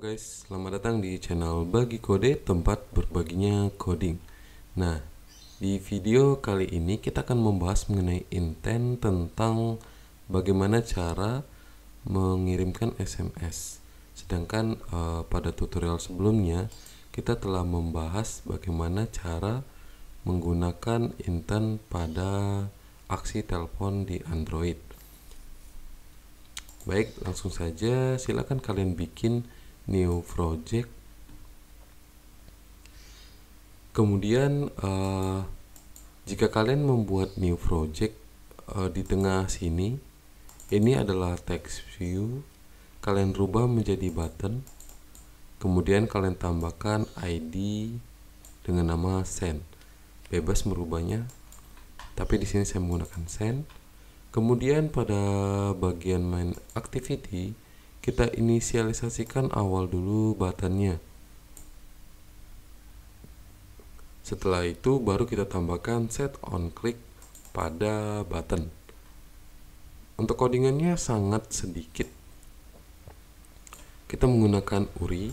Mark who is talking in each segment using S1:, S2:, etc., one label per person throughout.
S1: guys, selamat datang di channel Bagi Kode, tempat berbaginya coding. Nah, di video kali ini kita akan membahas mengenai intent tentang bagaimana cara mengirimkan SMS. Sedangkan uh, pada tutorial sebelumnya kita telah membahas bagaimana cara menggunakan intent pada aksi telepon di Android. Baik, langsung saja silakan kalian bikin new project kemudian uh, jika kalian membuat new project uh, di tengah sini ini adalah text view kalian rubah menjadi button kemudian kalian tambahkan ID dengan nama send bebas merubahnya tapi di sini saya menggunakan send kemudian pada bagian main activity kita inisialisasikan awal dulu buttonnya setelah itu baru kita tambahkan set on click pada button untuk codingannya sangat sedikit kita menggunakan URI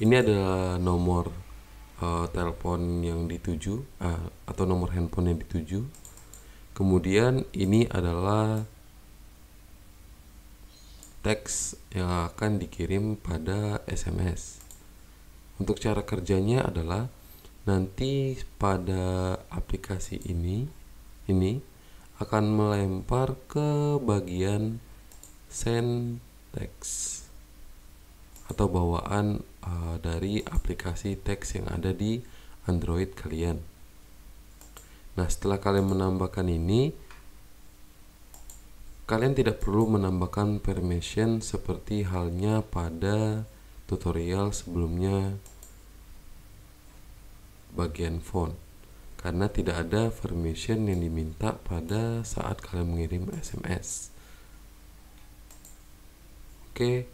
S1: ini adalah nomor uh, telepon yang dituju uh, atau nomor handphone yang dituju kemudian ini adalah teks yang akan dikirim pada SMS. Untuk cara kerjanya adalah nanti pada aplikasi ini ini akan melempar ke bagian send teks atau bawaan uh, dari aplikasi teks yang ada di Android kalian. Nah, setelah kalian menambahkan ini, Kalian tidak perlu menambahkan permission seperti halnya pada tutorial sebelumnya bagian font karena tidak ada permission yang diminta pada saat kalian mengirim SMS. Oke.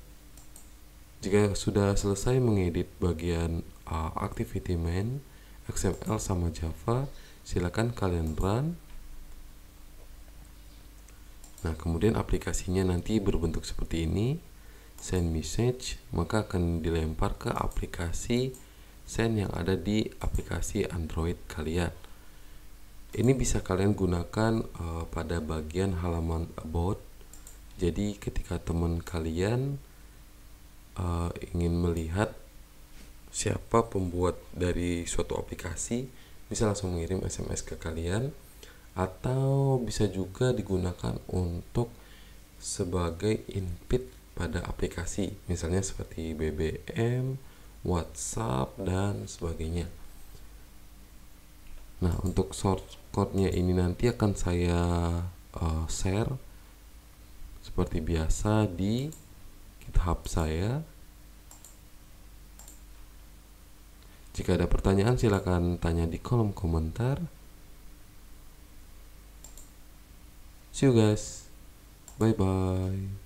S1: Jika sudah selesai mengedit bagian uh, activity main XML sama Java, silakan kalian run Nah, kemudian aplikasinya nanti berbentuk seperti ini, send message, maka akan dilempar ke aplikasi send yang ada di aplikasi Android kalian. Ini bisa kalian gunakan uh, pada bagian halaman about. Jadi ketika teman kalian uh, ingin melihat siapa pembuat dari suatu aplikasi, bisa langsung mengirim SMS ke kalian atau bisa juga digunakan untuk sebagai input pada aplikasi misalnya seperti BBM, WhatsApp dan sebagainya. Nah, untuk source code-nya ini nanti akan saya uh, share seperti biasa di GitHub saya. Jika ada pertanyaan silakan tanya di kolom komentar. See you guys. Bye bye.